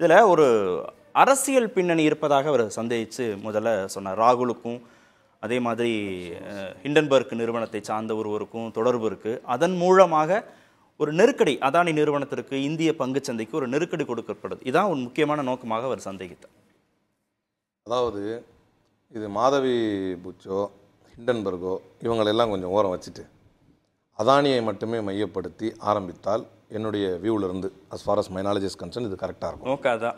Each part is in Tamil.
இதில் ஒரு அரசியல் பின்னணி இருப்பதாக அவர் சந்தேகித்து முதல்ல சொன்னார் ராகுலுக்கும் அதே மாதிரி ஹிண்டன்பர்க் நிறுவனத்தை சார்ந்த ஒருவருக்கும் தொடர்பு இருக்குது அதன் மூலமாக ஒரு நெருக்கடி அதானி நிறுவனத்திற்கு இந்திய பங்கு சந்தைக்கு ஒரு நெருக்கடி கொடுக்கப்படுது இதான் ஒரு முக்கியமான நோக்கமாக அவர் சந்தேகித்தார் அதாவது இது மாதவி புச்சோ ஹிண்டன்பர்கோ இவங்களெல்லாம் கொஞ்சம் ஓரம் வச்சுட்டு அதானியை மட்டுமே மையப்படுத்தி ஆரம்பித்தால் என்னுடைய வியூவிலேருந்து as far as my knowledge is concern இது கரெக்டாக இருக்கும் ஓகே அதான்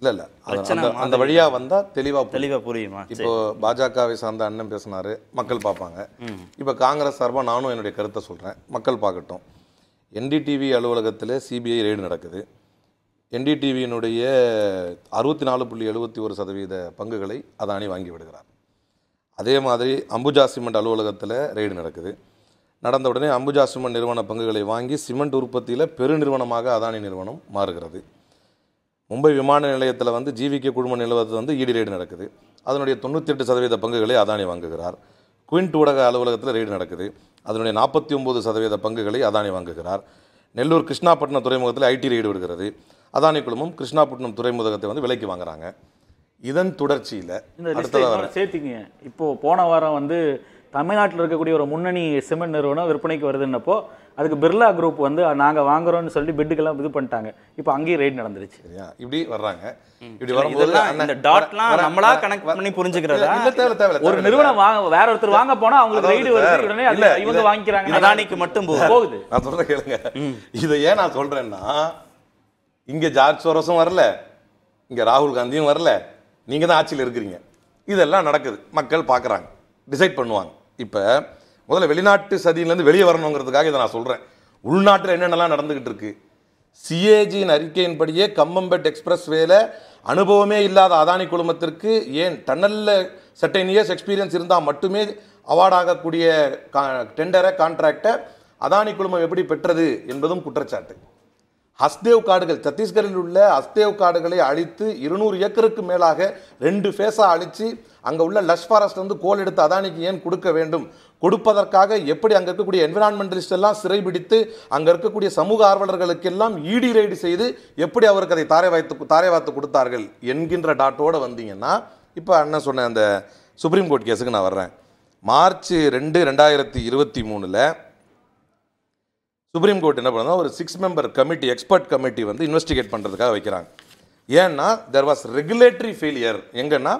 இல்லை இல்லை அந்த அந்த வழியாக வந்தால் தெளிவாக தெளிவாக புரியுமா இப்போ பாஜகவை சார்ந்த அண்ணன் பேசினார் மக்கள் பார்ப்பாங்க இப்போ காங்கிரஸ் சார்பாக நானும் என்னுடைய கருத்தை சொல்கிறேன் மக்கள் பார்க்கட்டும் என்டிடிவி அலுவலகத்தில் சிபிஐ ரெய்டு நடக்குது என்டிடிவியினுடைய அறுபத்தி நாலு புள்ளி எழுபத்தி ஒரு சதவீத பங்குகளை அதானி வாங்கி விடுகிறார் அதே மாதிரி அம்புஜா சிமெண்ட் அலுவலகத்தில் ரெய்டு நடக்குது நடந்த உடனே அம்புஜா சிமெண்ட் நிறுவன பங்குகளை வாங்கி சிமெண்ட் உற்பத்தியில் பெருநிறுவனமாக அதானி நிறுவனம் மாறுகிறது மும்பை விமான நிலையத்தில் வந்து ஜிவிகே குழும நிலவரத்தில் வந்து ஈடு ரெய்டு நடக்குது அதனுடைய தொண்ணூற்றி சதவீத பங்குகளை அதானி வாங்குகிறார் குயின்ட் ஊடக அலுவலகத்தில் ரெய்டு நடக்குது அதனுடைய நாற்பத்தி ஒம்பது சதவீத பங்குகளை அதானி வாங்குகிறார் நெல்லூர் கிருஷ்ணாப்பட்டினம் துறைமுகத்தில் ஐடி ரெய்டு விடுகிறது அதானி குழுமம் கிருஷ்ணாப்பட்டினம் துறைமுகத்தை வந்து விலைக்கு வாங்குறாங்க இதன் தொடர்ச்சியில் சேர்த்திங்க இப்போது போன வாரம் வந்து தமிழ்நாட்டில் இருக்கக்கூடிய ஒரு முன்னணி சிமெண்ட் நிறுவனம் விற்பனைக்கு வருதுன்னப்போ அதுக்கு பிர்லா குரூப் வந்து நாங்கள் வாங்குறோம்னு சொல்லி பெட்டுக்கெல்லாம் இது பண்ணிட்டாங்க இப்போ அங்கேயும் ரெய்டு நடந்துருச்சு இப்படி வர்றாங்க இப்படி வரும்போது இந்த டாட்லாம் நம்மளா கனெக்ட் பண்ணி புரிஞ்சுக்கிறதா இல்ல ஒரு நிறுவனம் வாங்க வேற ஒருத்தர் வாங்க போனா அவங்களுக்கு ரெய்டு வருது உடனே இல்ல இவங்க வாங்கிக்கிறாங்க அதானிக்கு மட்டும் போகுது நான் சொல்றேன் கேளுங்க இதை ஏன் நான் சொல்றேன்னா இங்க ஜார்ஜ் சோரஸும் வரல இங்க ராகுல் காந்தியும் வரல நீங்க தான் ஆட்சியில் இருக்கிறீங்க இதெல்லாம் நடக்குது மக்கள் பார்க்குறாங்க டிசைட் பண்ணுவாங்க இப்போ முதல்ல வெளிநாட்டு சதியிலேருந்து வெளியே வரணுங்கிறதுக்காக இதை நான் சொல்கிறேன் உள்நாட்டில் என்னென்னலாம் நடந்துக்கிட்டு இருக்குது சிஏஜியின் அறிக்கையின்படியே கம்பம்பெட் எக்ஸ்பிரஸ் வேலை அனுபவமே இல்லாத அதானி குழுமத்திற்கு ஏன் டன்னலில் சர்டைன் இயர்ஸ் எக்ஸ்பீரியன்ஸ் இருந்தால் மட்டுமே அவார்டாகக்கூடிய கா டெண்டரை கான்ட்ராக்டை அதானி குழுமம் எப்படி பெற்றது என்பதும் குற்றச்சாட்டு ஹஸ்தேவ் காடுகள் சத்தீஸ்கரில் உள்ள ஹஸ்தேவ் காடுகளை அழித்து இருநூறு ஏக்கருக்கு மேலாக ரெண்டு ஃபேஸாக அழித்து அங்கே உள்ள லஷ் ஃபாரஸ்ட் வந்து கோல் எடுத்து அதானிக்கு ஏன் கொடுக்க வேண்டும் கொடுப்பதற்காக எப்படி அங்கே இருக்கக்கூடிய என்விரான்மெண்டலிஸ்ட் எல்லாம் சிறைபிடித்து அங்கே இருக்கக்கூடிய சமூக ஆர்வலர்களுக்கெல்லாம் ஈடி e ரைடு செய்து எப்படி அவருக்கு அதை தாரை வாய்த்து தாரை வாய்த்து கொடுத்தார்கள் என்கின்ற டாட்டோடு வந்தீங்கன்னா இப்போ அண்ணன் சொன்ன அந்த சுப்ரீம் கோர்ட் கேஸுக்கு நான் வர்றேன் மார்ச் ரெண்டு ரெண்டாயிரத்தி இருபத்தி மூணில் சுப்ரீம் கோர்ட் என்ன பண்ணுறதுனா ஒரு six member committee expert committee வந்து இன்வெஸ்டிகேட் பண்ணுறதுக்காக வைக்கிறாங்க ஏன்னா தெர் வாஸ் ரெகுலேட்டரி ஃபெயிலியர் எங்கன்னா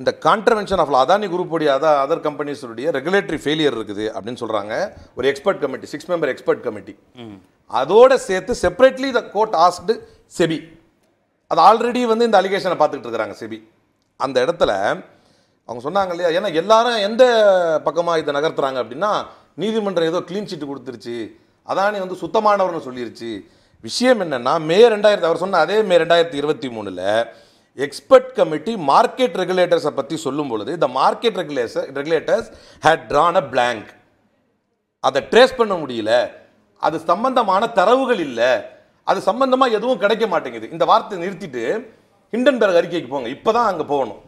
இந்த கான்ட்ரவென்ஷன் ஆஃப் அதானி குரூப் உடைய அதர் கம்பெனிஸுடைய ரெகுலேட்டரி ஃபெயிலியர் இருக்குது அப்படின்னு சொல்கிறாங்க ஒரு expert committee six member expert committee அதோடு சேர்த்து separately the court asked SEBI அது ஆல்ரெடி வந்து இந்த அலிகேஷனை பார்த்துக்கிட்டு இருக்கிறாங்க செபி அந்த இடத்துல அவங்க சொன்னாங்க இல்லையா ஏன்னா எல்லாரும் எந்த பக்கமாக இதை நகர்த்துறாங்க அப்படின்னா நீதிமன்றம் ஏதோ க்ளீன் சீட்டு கொடுத்துருச்சு அதானி வந்து சுத்தமானவர்னு சொல்லிருச்சு விஷயம் என்னென்னா மே ரெண்டாயிரத்தி அவர் சொன்ன அதே மே ரெண்டாயிரத்தி இருபத்தி மூணில் எக்ஸ்பர்ட் கமிட்டி மார்க்கெட் ரெகுலேட்டர்ஸை பற்றி சொல்லும் பொழுது the market regulation regulators had drawn a blank அதை ட்ரேஸ் பண்ண முடியல அது சம்பந்தமான தரவுகள் இல்லை அது சம்பந்தமாக எதுவும் கிடைக்க மாட்டேங்குது இந்த வார்த்தை நிறுத்திட்டு ஹிண்டன்பர்க் அறிக்கைக்கு போங்க இப்போ தான் அங்கே போகணும்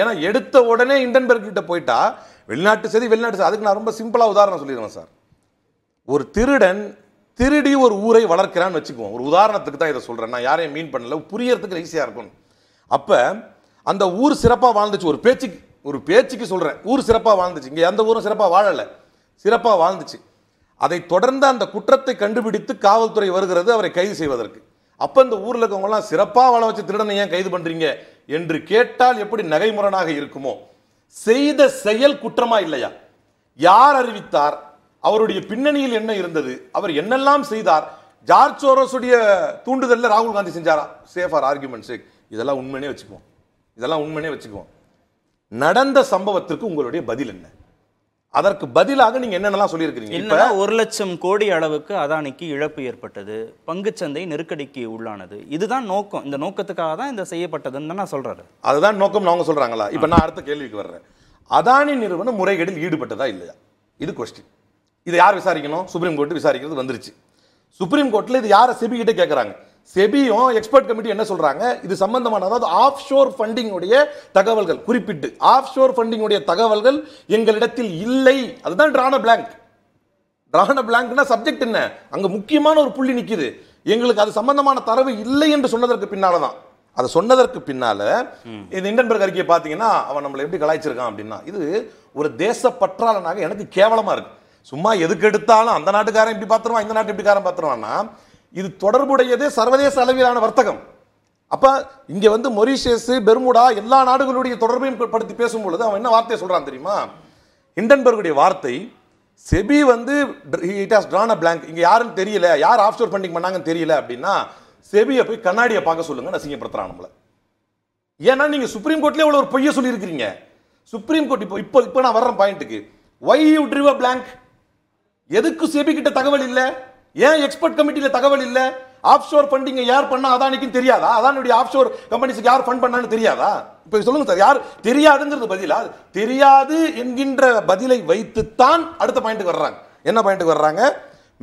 ஏன்னா எடுத்த உடனே ஹிண்டன்பர்க் கிட்ட போயிட்டா வெளிநாட்டு சரி வெளிநாட்டு சரி அதுக்கு நான் ரொம்ப சிம்பிளாக உதாரணம் சொல்லிடுவேன் சார் ஒரு திருடன் திருடி ஒரு ஊரை வளர்க்கிறான்னு வச்சுக்குவோம் ஒரு உதாரணத்துக்கு தான் இதை சொல்கிறேன் நான் யாரையும் மீன் பண்ணல புரியறதுக்கு ஈஸியாக இருக்கும் அப்போ அந்த ஊர் சிறப்பாக வாழ்ந்துச்சு ஒரு பேச்சுக்கு ஒரு பேச்சுக்கு சொல்கிறேன் ஊர் சிறப்பாக வாழ்ந்துச்சு இங்கே எந்த ஊரும் சிறப்பாக வாழலை சிறப்பாக வாழ்ந்துச்சு அதை தொடர்ந்து அந்த குற்றத்தை கண்டுபிடித்து காவல்துறை வருகிறது அவரை கைது செய்வதற்கு அப்போ இந்த ஊரில் இருக்கவங்களாம் சிறப்பாக வாழ வச்சு திருடனை ஏன் கைது பண்ணுறீங்க என்று கேட்டால் எப்படி நகைமுரணாக இருக்குமோ செய்த செயல் குற்றமா இல்லையா யார் அறிவித்தார் அவருடைய பின்னணியில் என்ன இருந்தது அவர் என்னெல்லாம் செய்தார் ஜார்ஜ் சோரோஸுடைய தூண்டுதலில் ராகுல் காந்தி செஞ்சாரா சேஃப் ஆர் ஆர்குமெண்ட் சேக் இதெல்லாம் உண்மையே வச்சுக்குவோம் இதெல்லாம் உண்மையே வச்சுக்குவோம் நடந்த சம்பவத்திற்கு உங்களுடைய பதில் என்ன அதற்கு பதிலாக நீங்க என்னென்னலாம் சொல்லியிருக்கிறீங்க இப்போ ஒரு லட்சம் கோடி அளவுக்கு அதானிக்கு இழப்பு ஏற்பட்டது பங்குச்சந்தை நெருக்கடிக்கு உள்ளானது இதுதான் நோக்கம் இந்த நோக்கத்துக்காக தான் இந்த செய்யப்பட்டதுன்னு நான் சொல்றாரு அதுதான் நோக்கம் அவங்க சொல்றாங்களா இப்போ நான் அடுத்த கேள்விக்கு வர்றேன் அதானி நிறுவனம் முறைகேடில் ஈடுபட்டதா இல்லையா இது கொஸ்டின் இதை யார் விசாரிக்கணும் சுப்ரீம் கோர்ட்டு விசாரிக்கிறது வந்துருச்சு சுப்ரீம் கோர்ட்டில் இது யாரை செபி கிட்டே கேட்குறாங்க செபியும் எக்ஸ்பர்ட் கமிட்டி என்ன சொல்கிறாங்க இது சம்பந்தமான அதாவது ஆஃப் ஷோர் ஃபண்டிங்குடைய தகவல்கள் குறிப்பிட்டு ஆஃப் ஷோர் ஃபண்டிங்குடைய தகவல்கள் எங்களிடத்தில் இல்லை அதுதான் ட்ரான பிளாங்க் ட்ரான பிளாங்க்னா சப்ஜெக்ட் என்ன அங்கே முக்கியமான ஒரு புள்ளி நிற்கிது எங்களுக்கு அது சம்பந்தமான தரவு இல்லை என்று சொன்னதற்கு பின்னால் தான் அதை சொன்னதற்கு பின்னால இந்த இண்டன்பர்க் அறிக்கையை பார்த்தீங்கன்னா அவன் நம்மளை எப்படி கலாய்ச்சிருக்கான் அப்படின்னா இது ஒரு தேச பற்றாளனாக எனக்கு கேவலமாக இருக்குது சும்மா எதுக்கு எடுத்தாலும் அந்த நாட்டுக்காரன் இப்படி பார்த்துருவான் இந்த நாட்டு இப்படிக்காரன் பார்த்துருவான்னா இது தொடர்புடையது சர்வதேச அளவிலான வர்த்தகம் அப்போ இங்கே வந்து மொரிஷியஸ் பெர்முடா எல்லா நாடுகளுடைய தொடர்பையும் படுத்தி பேசும்பொழுது அவன் என்ன வார்த்தையை சொல்கிறான் தெரியுமா ஹிண்டன்பர்குடைய வார்த்தை செபி வந்து it has drawn a blank இங்கே யாருன்னு தெரியல யார் ஷோர் ஃபண்டிங் பண்ணாங்கன்னு தெரியல அப்படின்னா செபியை போய் கண்ணாடியை பார்க்க சொல்லுங்க நசிங்கப்படுத்துறான் நம்மளை ஏன்னா நீங்கள் சுப்ரீம் கோர்ட்லேயே இவ்வளோ ஒரு பொய்யை சொல்லியிருக்கிறீங்க சுப்ரீம் கோர்ட் இப்போ இப்போ இப்போ நான் வர்றேன் பாயிண்ட்டுக்கு why you drew a blank எதுக்கு செபி கிட்ட தகவல் இல்லை ஏன் எக்ஸ்பர்ட் கமிட்டியில் தகவல் இல்லை ஷோர் ஃபண்டிங்கை யார் பண்ணா அதானிக்கும் தெரியாதா அதானுடைய ஷோர் கம்பெனிஸுக்கு யார் ஃபண்ட் பண்ணான்னு தெரியாதா இப்போ சொல்லுங்க சார் யார் தெரியாதுங்கிறது பதிலா தெரியாது என்கின்ற பதிலை வைத்துத்தான் அடுத்த பாயிண்ட்டுக்கு வர்றாங்க என்ன பாயிண்ட் வர்றாங்க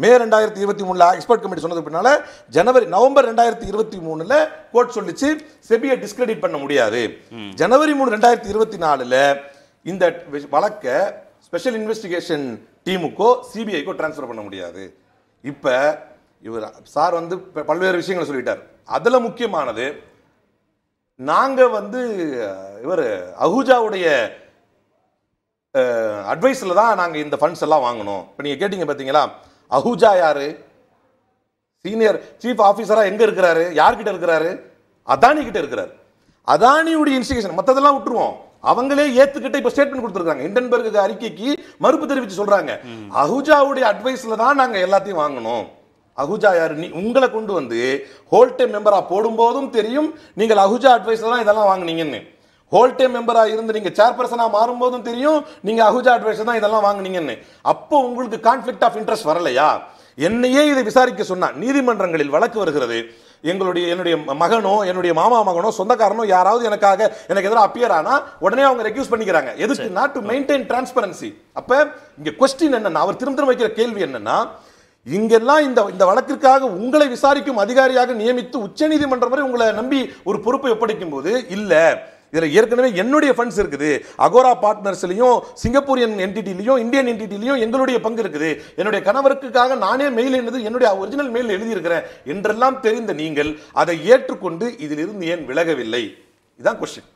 மே ரெண்டாயிரத்தி இருபத்தி மூணில் எக்ஸ்பர்ட் கமிட்டி சொன்னது பின்னால ஜனவரி நவம்பர் ரெண்டாயிரத்தி இருபத்தி மூணுல கோர்ட் சொல்லிச்சு செபியை டிஸ்கிரெடிட் பண்ண முடியாது ஜனவரி மூணு ரெண்டாயிரத்தி இருபத்தி நாலுல இந்த வழக்கை ஸ்பெஷல் இன்வெஸ்டிகேஷன் டீமுக்கோ சிபிஐக்கோ டிரான்ஸ்ஃபர் பண்ண முடியாது இப்போ இவர் சார் வந்து பல்வேறு விஷயங்களை சொல்லிட்டார் அதில் முக்கியமானது நாங்கள் வந்து இவர் அஹூஜாவுடைய அட்வைஸில் தான் நாங்கள் இந்த ஃபண்ட்ஸ் எல்லாம் வாங்கினோம் இப்போ நீங்கள் கேட்டிங்க பார்த்தீங்களா அஹூஜா யார் சீனியர் சீஃப் ஆஃபீஸராக எங்கே இருக்கிறாரு யார்கிட்ட இருக்கிறாரு அதானி கிட்ட இருக்கிறார் அதானியுடைய இன்ஸ்டிகேஷன் மற்றதெல்லாம் விட்டுருவோம் அவங்களே ஏத்துக்கிட்ட இப்ப ஸ்டேட்மெண்ட் கொடுத்துருக்காங்க இண்டன்பர்க் அறிக்கைக்கு மறுப்பு தெரிவிச்சு சொல்றாங்க அஹுஜாவுடைய அட்வைஸ்ல தான் நாங்க எல்லாத்தையும் வாங்கணும் அகுஜா யாரு நீ உங்களை கொண்டு வந்து ஹோல் டைம் மெம்பரா போடும்போதும் தெரியும் நீங்கள் அகுஜா அட்வைஸில் தான் இதெல்லாம் வாங்கினீங்கன்னு ஹோல் டைம் மெம்பராக இருந்து நீங்கள் சேர்பர்சனாக மாறும்போதும் தெரியும் நீங்கள் அகுஜா அட்வைஸ் தான் இதெல்லாம் வாங்கினீங்கன்னு அப்போ உங்களுக்கு கான்ஃப்ளிக் ஆஃப் இன்ட்ரெஸ்ட் வரலையா என்னையே இதை விசாரிக்க சொன்னால் நீதிமன்றங்களில் வழக்கு வருகிறது எங்களுடைய என்னுடைய மகனோ என்னுடைய மாமா மகனோ சொந்தக்காரனோ யாராவது எனக்காக எனக்கு எதிராக அப்பியர் ஆனா உடனே அவங்க ரெக்யூஸ் பண்ணிக்கிறாங்க எதுக்கு நாட் டு மெயின்டைன் டிரான்ஸ்பரன்சி அப்ப இங்க கொஸ்டின் என்னன்னா அவர் திரும்ப திரும்ப வைக்கிற கேள்வி என்னன்னா இங்கெல்லாம் இந்த இந்த வழக்கிற்காக உங்களை விசாரிக்கும் அதிகாரியாக நியமித்து உச்சநீதிமன்றம் வரை உங்களை நம்பி ஒரு பொறுப்பை ஒப்படைக்கும் போது இல்லை இதில் ஏற்கனவே என்னுடைய ஃபண்ட்ஸ் இருக்குது அகோரா பார்ட்னர்ஸ்லையும் சிங்கப்பூரியன் என்டிட்டிலையும் இந்தியன் என்டிட்டிலையும் எங்களுடைய பங்கு இருக்குது என்னுடைய கணவருக்காக நானே மெயில் என்னது என்னுடைய ஒரிஜினல் மெயில் எழுதியிருக்கிறேன் என்றெல்லாம் தெரிந்த நீங்கள் அதை ஏற்றுக்கொண்டு இதிலிருந்து ஏன் விலகவில்லை இதுதான் கொஸ்டின்